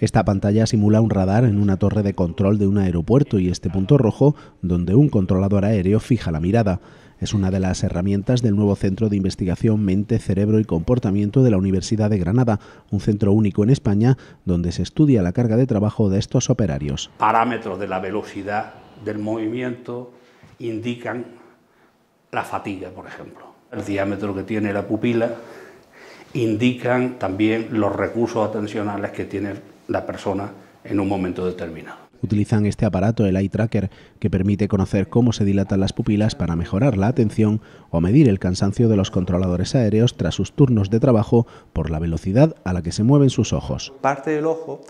Esta pantalla simula un radar en una torre de control de un aeropuerto y este punto rojo donde un controlador aéreo fija la mirada. Es una de las herramientas del nuevo Centro de Investigación Mente, Cerebro y Comportamiento de la Universidad de Granada, un centro único en España donde se estudia la carga de trabajo de estos operarios. Parámetros de la velocidad del movimiento indican la fatiga, por ejemplo, el diámetro que tiene la pupila, indican también los recursos atencionales que tiene la persona en un momento determinado. Utilizan este aparato, el eye tracker, que permite conocer cómo se dilatan las pupilas para mejorar la atención o medir el cansancio de los controladores aéreos tras sus turnos de trabajo por la velocidad a la que se mueven sus ojos. Parte del ojo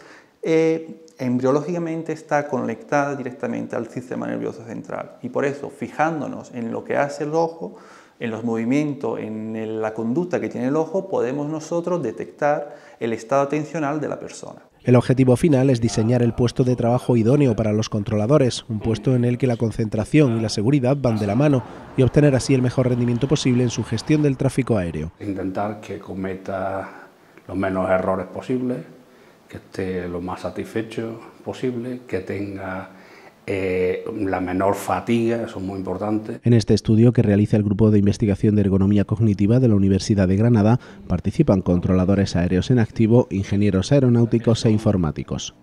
eh, embriológicamente está conectada directamente al sistema nervioso central y por eso fijándonos en lo que hace el ojo en los movimientos, en la conducta que tiene el ojo, podemos nosotros detectar el estado atencional de la persona. El objetivo final es diseñar el puesto de trabajo idóneo para los controladores, un puesto en el que la concentración y la seguridad van de la mano y obtener así el mejor rendimiento posible en su gestión del tráfico aéreo. Intentar que cometa los menos errores posibles, que esté lo más satisfecho posible, que tenga eh, la menor fatiga, eso es muy importante. En este estudio que realiza el Grupo de Investigación de Ergonomía Cognitiva de la Universidad de Granada, participan controladores aéreos en activo, ingenieros aeronáuticos e informáticos.